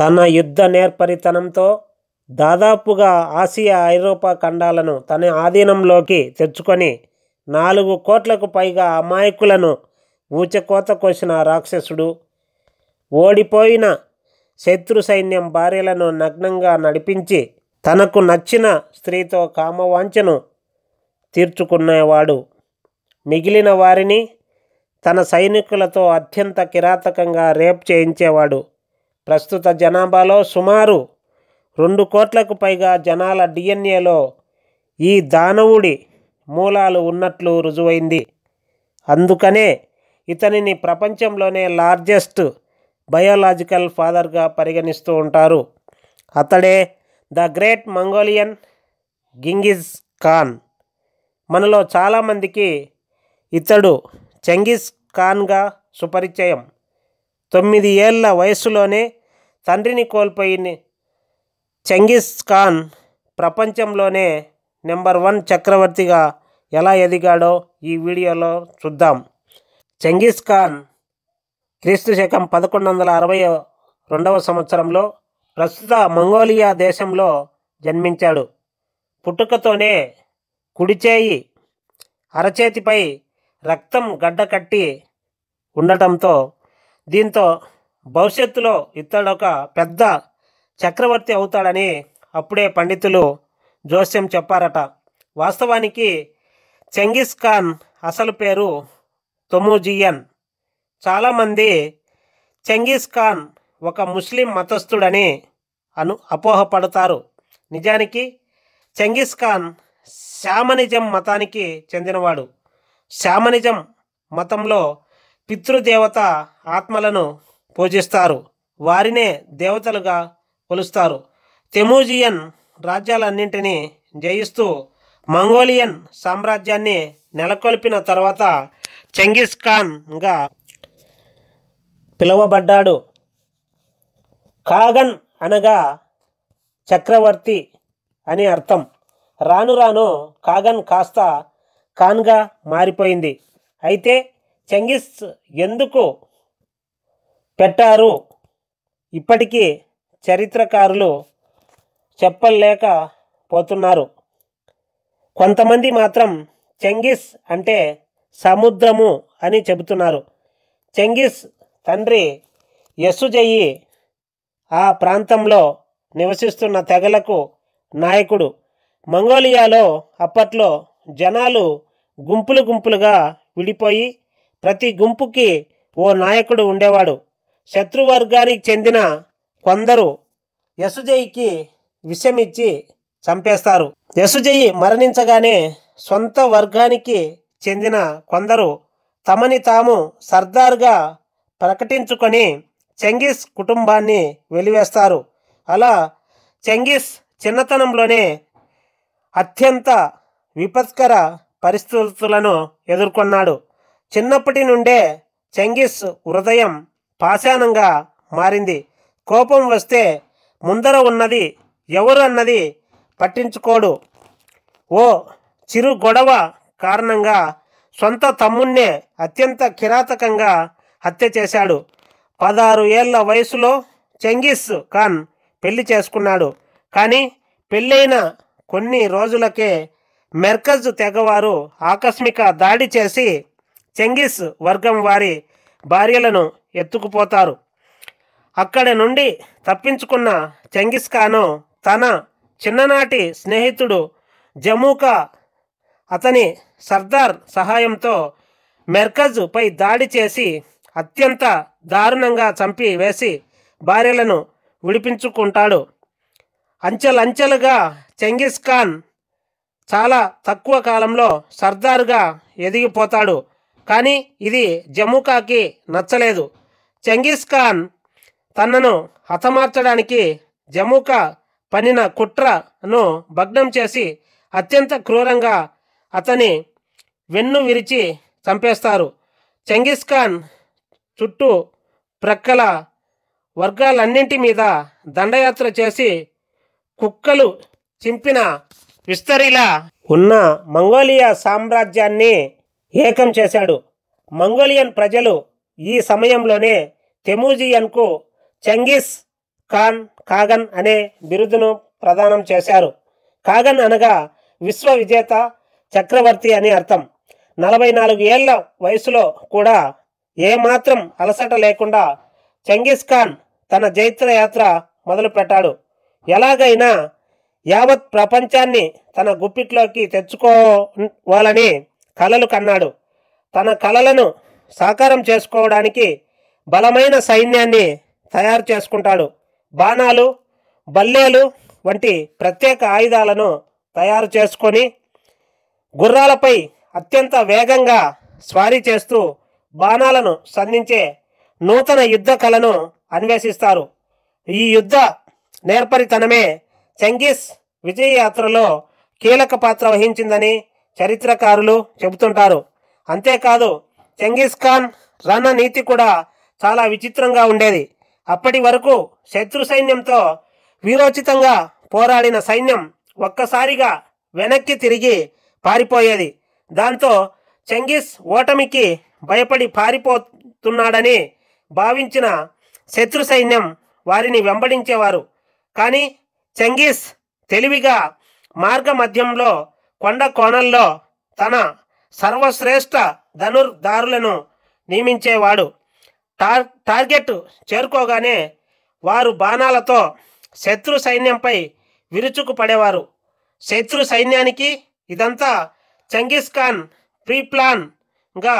తన యుద్ధ నేర్పరితనంతో దాదాపుగా ఆసియా ఐరోపా ఖండాలను తన ఆధీనంలోకి తెచ్చుకొని నాలుగు కోట్లకు పైగా అమాయకులను ఊచకోత కోసిన రాక్షసుడు ఓడిపోయిన శత్రు సైన్యం భార్యలను నగ్నంగా నడిపించి తనకు నచ్చిన స్త్రీతో కామవాంఛను తీర్చుకునేవాడు మిగిలిన వారిని తన సైనికులతో అత్యంత కిరాతకంగా రేప్ చేయించేవాడు ప్రస్తుత జనాభాలో సుమారు రెండు కోట్లకు పైగా జనాల డిఎన్ఏలో ఈ దానవుడి మూలాలు ఉన్నట్లు రుజువైంది అందుకనే ఇతనిని ప్రపంచంలోనే లార్జెస్ట్ బయోలాజికల్ ఫాదర్గా పరిగణిస్తూ ఉంటారు అతడే the great Mongolian Genghis Khan మనలో చాలామందికి ఇతడు చెంగిస్ ఖాన్గా సుపరిచయం తొమ్మిది ఏళ్ల వయస్సులోనే తండ్రిని కోల్పోయిన చంగిస్ ఖాన్ ప్రపంచంలోనే నెంబర్ వన్ చక్రవర్తిగా ఎలా ఎదిగాడో ఈ వీడియోలో చూద్దాం చంగిస్ ఖాన్ క్రీస్తు శకం పదకొండు వందల అరవై రెండవ సంవత్సరంలో ప్రస్తుత మంగోలియా దేశంలో జన్మించాడు పుట్టుకతోనే కుడిచేయి అరచేతిపై రక్తం గడ్డకట్టి ఉండటంతో దీంతో భవిష్యత్తులో ఒక పెద్ద చక్రవర్తి అవుతాడని అప్పుడే పండితులు జోస్యం చెప్పారట వాస్తవానికి చెంగిస్ ఖాన్ అసలు పేరు తొమోజియన్ చాలామంది చెంగిస్ ఖాన్ ఒక ముస్లిం మతస్థుడని అను అపోహపడతారు నిజానికి చెంగిస్ ఖాన్ శామనిజం మతానికి చెందినవాడు శామనిజం మతంలో పితృదేవత ఆత్మలను పూజిస్తారు వారినే దేవతలుగా కొలుస్తారు తెమూజియన్ రాజ్యాలన్నింటినీ జయిస్తూ మంగోలియన్ సామ్రాజ్యాన్ని నెలకొల్పిన తర్వాత చెంగిస్ ఖాన్గా పిలువబడ్డాడు కాగన్ అనగా చక్రవర్తి అని అర్థం రాను రాను కాగన్ కాస్త ఖాన్గా మారిపోయింది అయితే చెంగిస్ ఎందుకు పెట్టారు ఇప్పటికీ చరిత్రకారులు చెప్పలేక పోతున్నారు కొంతమంది మాత్రం చెంగిస్ అంటే సముద్రము అని చెబుతున్నారు చెంగిస్ తండ్రి యస్సుజయ్యి ఆ ప్రాంతంలో నివసిస్తున్న తెగలకు నాయకుడు మంగోలియాలో అప్పట్లో జనాలు గుంపులు గుంపులుగా విడిపోయి ప్రతి గుంపుకి ఓ నాయకుడు ఉండేవాడు శత్రువర్గానికి చెందిన కొందరు యసుజయికి విషమిచ్చి చంపేస్తారు యసుజయి మరణించగానే సొంత వర్గానికి చెందిన కొందరు తమని తాము సర్దార్గా ప్రకటించుకొని చెంగిస్ కుటుంబాన్ని వెలివేస్తారు అలా చెంగిస్ చిన్నతనంలోనే అత్యంత విపత్కర పరిస్థితులను ఎదుర్కొన్నాడు చిన్నప్పటి నుండే చెంగిస్ హృదయం పాషాణంగా మారింది కోపం వస్తే ముందర ఉన్నది ఎవరు అన్నది పట్టించుకోడు ఓ చిరు గొడవ కారణంగా సొంత తమ్ముణ్ణే అత్యంత కిరాతకంగా హత్య చేశాడు పదహారు ఏళ్ల వయసులో చెంగిస్ ఖాన్ పెళ్లి చేసుకున్నాడు కానీ పెళ్ళైన కొన్ని రోజులకే మెర్కజ్ తెగవారు ఆకస్మిక దాడి చేసి చెంగిస్ వర్గం వారి భార్యలను ఎత్తుకుపోతారు అక్కడి నుండి తప్పించుకున్న చెంగిస్ఖాను తన చిన్ననాటి స్నేహితుడు జమూకా అతని సర్దార్ సహాయంతో మెర్కజ్పై దాడి చేసి అత్యంత దారుణంగా చంపి వేసి భార్యలను విడిపించుకుంటాడు అంచెలంచెలుగా చెంగిస్ ఖాన్ చాలా తక్కువ కాలంలో సర్దార్గా ఎదిగిపోతాడు కానీ ఇది జమూకాకి నచ్చలేదు చంగీస్ ఖాన్ తనను హతమార్చడానికి జముకా పనిన కుట్రను భగ్నం చేసి అత్యంత క్రూరంగా అతని వెన్ను విరిచి చంపేస్తారు చెంగీస్ ఖాన్ చుట్టూ ప్రక్కల వర్గాలన్నింటి మీద దండయాత్ర చేసి కుక్కలు చింపిన విస్తరిలా ఉన్న మంగోలియా సామ్రాజ్యాన్ని ఏకం చేశాడు మంగోలియన్ ప్రజలు ఈ సమయంలోనే తెమూజియన్కు చంగీస్ ఖాన్ కాగన్ అనే బిరుదును ప్రదానం చేశారు కాగన్ అనగా విశ్వ విజేత చక్రవర్తి అని అర్థం నలభై నాలుగు ఏళ్ల వయసులో కూడా ఏమాత్రం అలసట లేకుండా చంగీస్ ఖాన్ తన జైత్రయాత్ర మొదలుపెట్టాడు ఎలాగైనా యావత్ ప్రపంచాన్ని తన గుప్పిట్లోకి తెచ్చుకోవాలని కలలు కన్నాడు తన కలలను సాకారం చేసుకోవడానికి బలమైన సైన్యాన్ని తయారు చేసుకుంటాడు బాణాలు బల్లేలు వంటి ప్రత్యేక ఆయుధాలను తయారు చేసుకొని గుర్రాలపై అత్యంత వేగంగా స్వారీ చేస్తూ బాణాలను సంధించే నూతన యుద్ధ కళను అన్వేషిస్తారు ఈ యుద్ధ నేర్పరితనమే చెంగిస్ విజయయాత్రలో కీలక పాత్ర వహించిందని చరిత్రకారులు చెబుతుంటారు అంతేకాదు చెంగీస్ ఖాన్ రణ నీతి కూడా చాలా విచిత్రంగా ఉండేది అప్పటి వరకు శత్రు సైన్యంతో వీరోచితంగా పోరాడిన సైన్యం ఒక్కసారిగా వెనక్కి తిరిగి పారిపోయేది దాంతో చెంగీస్ ఓటమికి భయపడి పారిపోతున్నాడని భావించిన శత్రు సైన్యం వారిని వెంబడించేవారు కానీ చెంగిస్ తెలివిగా మార్గ మధ్యంలో కొండ కోణంలో తన సర్వశ్రేష్ఠ ధనుర్దారులను నియమించేవాడు టార్ టార్గెట్ చేరుకోగానే వారు బాణాలతో శత్రు సైన్యంపై విరుచుకు పడేవారు శత్రు సైన్యానికి ఇదంతా చంగిస్ ఖాన్ ప్రీ ప్లాన్గా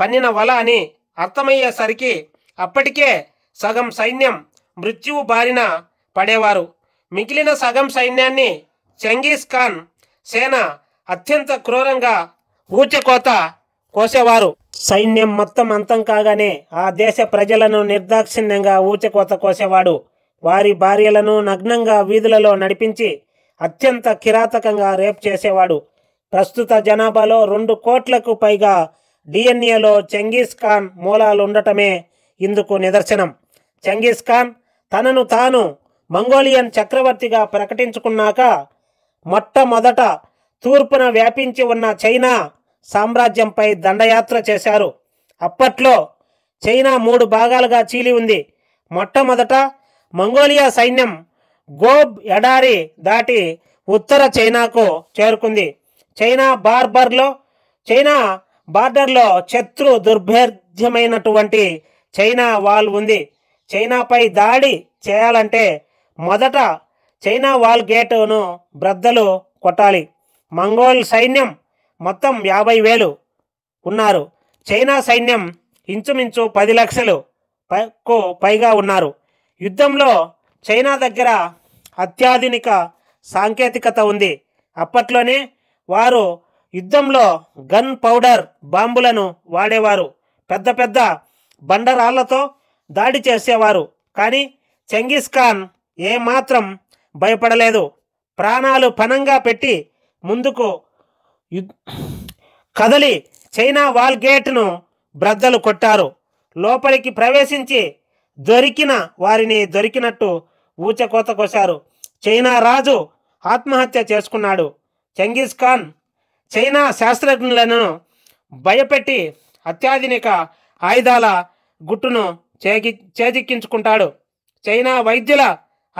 పన్నిన వల అని అర్థమయ్యేసరికి అప్పటికే సగం సైన్యం మృత్యువు బారిన పడేవారు మిగిలిన సగం సైన్యాన్ని చంగీస్ ఖాన్ సేన అత్యంత క్రూరంగా ఊచకోత కోసేవారు సైన్యం మొత్తం అంతం కాగానే ఆ దేశ ప్రజలను నిర్దాక్షిణ్యంగా ఊచకోత కోసేవాడు వారి భార్యలను నగ్నంగా వీధులలో నడిపించి అత్యంత కిరాతకంగా రేప్ చేసేవాడు ప్రస్తుత జనాభాలో రెండు కోట్లకు పైగా డిఎన్ఏలో చెంగీస్ ఖాన్ మూలాలుండటమే ఇందుకు నిదర్శనం చెంగీస్ ఖాన్ తనను తాను మంగోలియన్ చక్రవర్తిగా ప్రకటించుకున్నాక మొట్టమొదట తూర్పున వ్యాపించి ఉన్న చైనా సామ్రాజ్యంపై దండయాత్ర చేశారు అప్పట్లో చైనా మూడు భాగాలుగా చీలి ఉంది మొట్టమొదట మంగోలియా సైన్యం గోబ్ ఎడారి దాటి ఉత్తర చైనాకు చేరుకుంది చైనా బార్బర్లో చైనా బార్డర్లో శత్రు దుర్భేద్యమైనటువంటి చైనా వాల్ ఉంది చైనాపై దాడి చేయాలంటే మొదట చైనా వాల్ గేటును బ్రద్దలు కొట్టాలి మంగోల్ సైన్యం మొత్తం యాభై వేలు ఉన్నారు చైనా సైన్యం ఇంచుమించు పది లక్షలు కు పైగా ఉన్నారు యుద్ధంలో చైనా దగ్గర అత్యాధునిక సాంకేతికత ఉంది అప్పట్లోనే వారు యుద్ధంలో గన్ పౌడర్ బాంబులను వాడేవారు పెద్ద పెద్ద బండరాళ్లతో దాడి చేసేవారు కానీ చెంగిస్ ఖాన్ ఏమాత్రం భయపడలేదు ప్రాణాలు పనంగా పెట్టి ముందుకు కదలి చైనా వాల్ గేట్ను బ్రద్దలు కొట్టారు లోపలికి ప్రవేశించి దొరికిన వారిని దొరికినట్టు ఊచకోత కోశారు చైనా రాజు ఆత్మహత్య చేసుకున్నాడు చంగీజ్ ఖాన్ చైనా శాస్త్రజ్ఞులను భయపెట్టి అత్యాధునిక ఆయుధాల గుట్టును చేకి చేజిక్కించుకుంటాడు చైనా వైద్యుల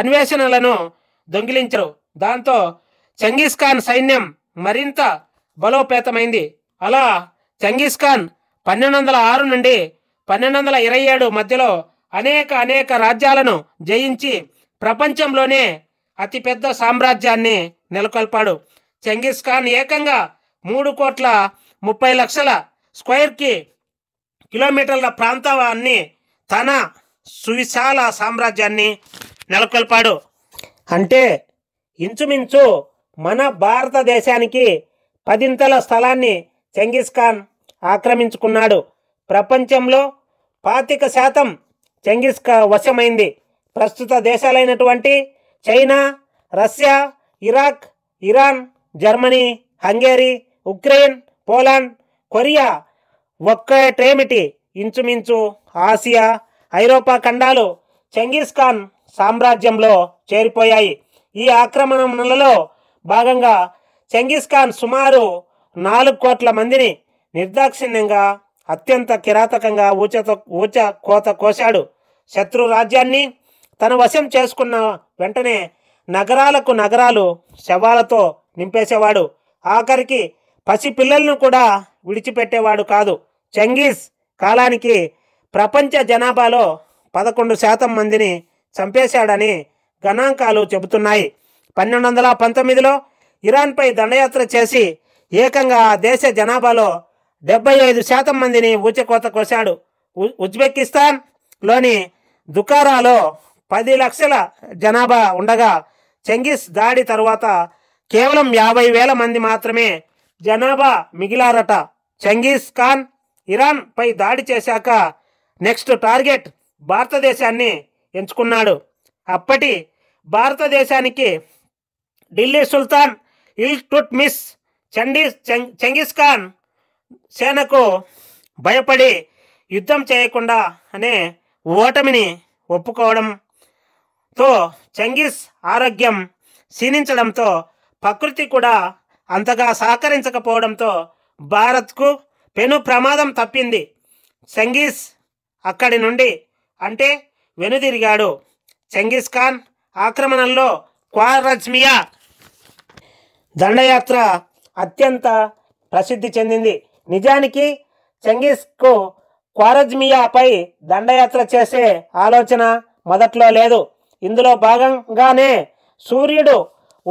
అన్వేషణలను దొంగిలించరు దాంతో చంగీజ్ ఖాన్ సైన్యం మరింత బలోపేతమైంది అలా చంగీస్ ఖాన్ పన్నెండు వందల ఆరు నుండి పన్నెండు వందల ఇరవై ఏడు మధ్యలో అనేక అనేక రాజ్యాలను జయించి ప్రపంచంలోనే అతిపెద్ద సామ్రాజ్యాన్ని నెలకొల్పాడు చంగీస్ ఖాన్ ఏకంగా మూడు కోట్ల ముప్పై లక్షల స్క్వేర్కి కిలోమీటర్ల ప్రాంతాన్ని తన సువిశాల సామ్రాజ్యాన్ని నెలకొల్పాడు అంటే ఇంచుమించు మన భారతదేశానికి పదింతల స్థలాన్ని చెంగిస్ఖాన్ ఆక్రమించుకున్నాడు ప్రపంచంలో పాతిక శాతం చెంగిస్ఖా వశమైంది ప్రస్తుత దేశాలైనటువంటి China Russia Iraq Iran Germany Hungary Ukraine Poland Korea ఒక్కటేమిటి ఇంచుమించు ఆసియా ఐరోపా ఖండాలు చెంగిస్ ఖాన్ సామ్రాజ్యంలో చేరిపోయాయి ఈ ఆక్రమణలలో భాగంగా చంగీస్ ఖాన్ సుమారు నాలుగు కోట్ల మందిని నిర్దాక్షిణ్యంగా అత్యంత కిరాతకంగా ఊచత ఊచ కోత కోశాడు శత్రు రాజ్యాన్ని తన వశం చేసుకున్న వెంటనే నగరాలకు నగరాలు శవాలతో నింపేసేవాడు ఆఖరికి పసి పిల్లలను కూడా విడిచిపెట్టేవాడు కాదు చంగీస్ కాలానికి ప్రపంచ జనాభాలో పదకొండు శాతం మందిని చంపేశాడని గణాంకాలు చెబుతున్నాయి పన్నెండు వందల పంతొమ్మిదిలో ఇరాన్పై దండయాత్ర చేసి ఏకంగా ఆ దేశ జనాభాలో డెబ్బై ఐదు శాతం మందిని ఊచకోత కోశాడు ఉజ్బెకిస్తాన్లోని దుకారాలో పది లక్షల జనాభా ఉండగా చెంగిస్ దాడి తరువాత కేవలం యాభై వేల మంది మాత్రమే జనాభా మిగిలారట చెంగిస్ ఖాన్ ఇరాన్పై దాడి చేశాక నెక్స్ట్ టార్గెట్ భారతదేశాన్ని ఎంచుకున్నాడు అప్పటి భారతదేశానికి ఢిల్లీ సుల్తాన్ ఇల్ టుట్ మిస్ చండీస్ చంగీస్ ఖాన్ సేనకు భయపడి యుద్ధం చేయకుండా అనే ఓటమిని ఒప్పుకోవడంతో చంగీస్ ఆరోగ్యం క్షీణించడంతో ప్రకృతి కూడా అంతగా సహకరించకపోవడంతో భారత్కు పెను ప్రమాదం తప్పింది చంగీస్ అక్కడి నుండి అంటే వెనుదిరిగాడు చంగీస్ ఖాన్ ఆక్రమణలో క్వారజ్మియా దండయాత్ర అత్యంత ప్రసిద్ధి చెందింది నిజానికి చెంగిస్కు క్వారజ్మియాపై దండయాత్ర చేసే ఆలోచన మొదట్లో లేదు ఇందులో భాగంగానే సూర్యుడు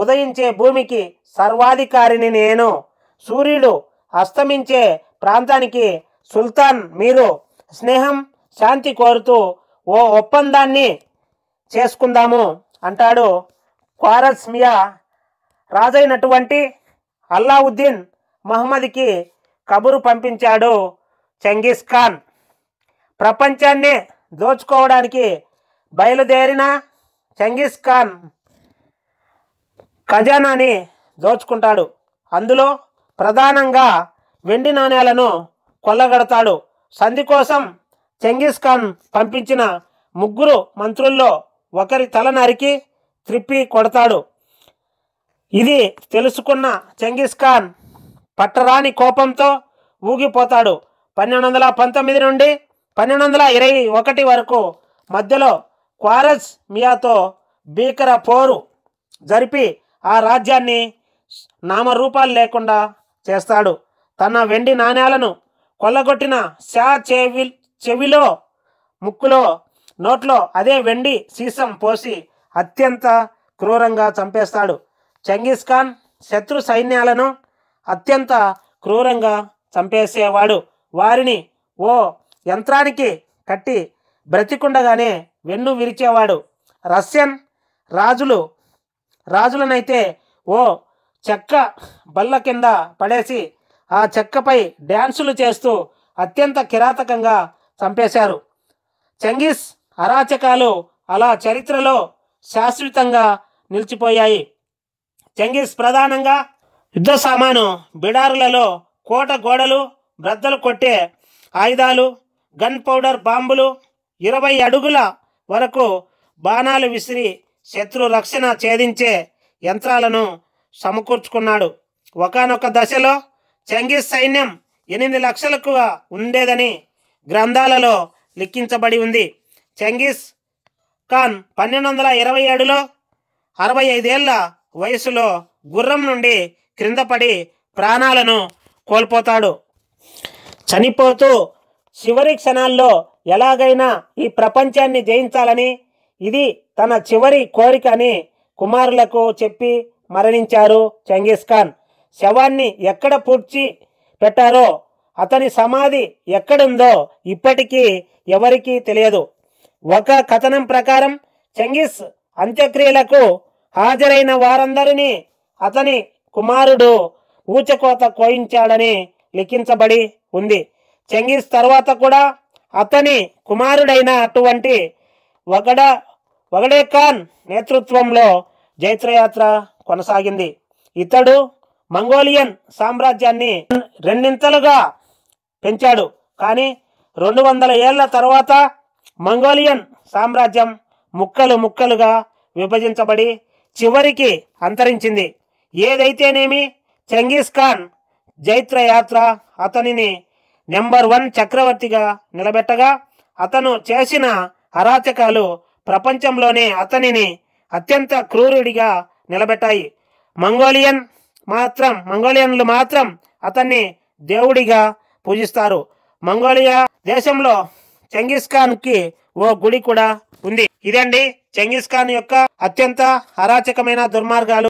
ఉదయించే భూమికి సర్వాధికారిని నేను సూర్యుడు అస్తమించే ప్రాంతానికి సుల్తాన్ మీరు స్నేహం శాంతి కోరుతూ ఓ ఒప్పందాన్ని చేసుకుందాము అంటాడు క్వారస్మియా రాజైనటువంటి అల్లావుద్దీన్ మహమ్మద్కి కబురు పంపించాడు చంగీస్ ఖాన్ ప్రపంచాన్ని దోచుకోవడానికి బయలుదేరిన చంగీస్ ఖాన్ ఖజానాని దోచుకుంటాడు అందులో ప్రధానంగా వెండి నాణ్యాలను కొల్లగడతాడు సంధి కోసం చంగీస్ ఖాన్ పంపించిన ముగ్గురు మంత్రుల్లో ఒకరి తల నరికి త్రిప్పి కొడతాడు ఇది తెలుసుకున్న చెంగిస్ ఖాన్ పట్టరాని కోపంతో ఊగిపోతాడు పన్నెండు వందల పంతొమ్మిది నుండి పన్నెండు వందల ఇరవై ఒకటి వరకు మధ్యలో క్వారజ్ మియాతో భీకర పోరు జరిపి ఆ రాజ్యాన్ని నామరూపాలు లేకుండా చేస్తాడు తన వెండి నాణ్యాలను కొల్లగొట్టిన షా చెవి చెవిలో ముక్కులో నోట్లో అదే వెండి సీసం పోసి అత్యంత క్రూరంగా చంపేస్తాడు చంగీస్ ఖాన్ శత్రు సైన్యాలను అత్యంత క్రూరంగా చంపేసేవాడు వారిని ఓ యంత్రానికి కట్టి బ్రతికుండగానే వెన్ను విరిచేవాడు రష్యన్ రాజులు రాజులనైతే ఓ చెక్క బల్ల కింద పడేసి ఆ చెక్కపై డ్యాన్సులు చేస్తూ అత్యంత కిరాతకంగా చంపేశారు చంగీస్ అరాచకాలు అలా చరిత్రలో శాశ్వతంగా నిలిచిపోయాయి చెంగిస్ ప్రధానంగా యుద్ధ సామాను బిడారులలో కోట గోడలు బ్రద్దలు కొట్టే ఆయుధాలు గన్ పౌడర్ బాంబులు ఇరవై అడుగుల వరకు బాణాలు విసిరి శత్రు రక్షణ ఛేదించే యంత్రాలను సమకూర్చుకున్నాడు ఒకనొక దశలో చెంగిస్ సైన్యం ఎనిమిది లక్షలకు ఉండేదని గ్రంథాలలో లిఖించబడి ఉంది చెంగిస్ ఖాన్ పన్నెండు వందల ఇరవై ఏడులో అరవై ఐదేళ్ల వయసులో గుర్రం నుండి క్రిందపడి ప్రాణాలను కోల్పోతాడు చనిపోతూ చివరి క్షణాల్లో ఎలాగైనా ఈ ప్రపంచాన్ని జయించాలని ఇది తన చివరి కోరిక అని కుమారులకు చెప్పి మరణించారు చంగీస్ ఖాన్ శవాన్ని ఎక్కడ పూడ్చి పెట్టారో అతని సమాధి ఎక్కడుందో ఇప్పటికీ ఎవరికీ తెలియదు ఒక కథనం ప్రకారం చంగీస్ అంత్యక్రియలకు హాజరైన వారందరినీ అతని కుమారుడు ఊచకోత కోయించాడని లిఖించబడి ఉంది చెంగిస్ తర్వాత కూడా అతని కుమారుడైన అటువంటి వగడ వగడే ఖాన్ నేతృత్వంలో జైత్రయాత్ర కొనసాగింది ఇతడు మంగోలియన్ సామ్రాజ్యాన్ని రెండింతలుగా పెంచాడు కానీ రెండు వందల ఏళ్ల తర్వాత మంగోలియన్ సామ్రాజ్యం ముక్కలు ముక్కలుగా విభజించబడి చివరికి అంతరించింది ఏదైతేనేమి చంగీస్ ఖాన్ జైత్ర యాత్ర అతనిని నెంబర్ వన్ చక్రవర్తిగా నిలబెట్టగా అతను చేసిన అరాచకాలు ప్రపంచంలోనే అతనిని అత్యంత క్రూరుడిగా నిలబెట్టాయి మంగోలియన్ మాత్రం మంగోలియన్లు మాత్రం అతన్ని దేవుడిగా పూజిస్తారు మంగోలియా దేశంలో చెంగిస్ ఖాన్కి ఓ గుడి కూడా ఉంది ఇదండి చెంగిస్ ఖాన్ యొక్క అత్యంత అరాచకమైన దుర్మార్గాలు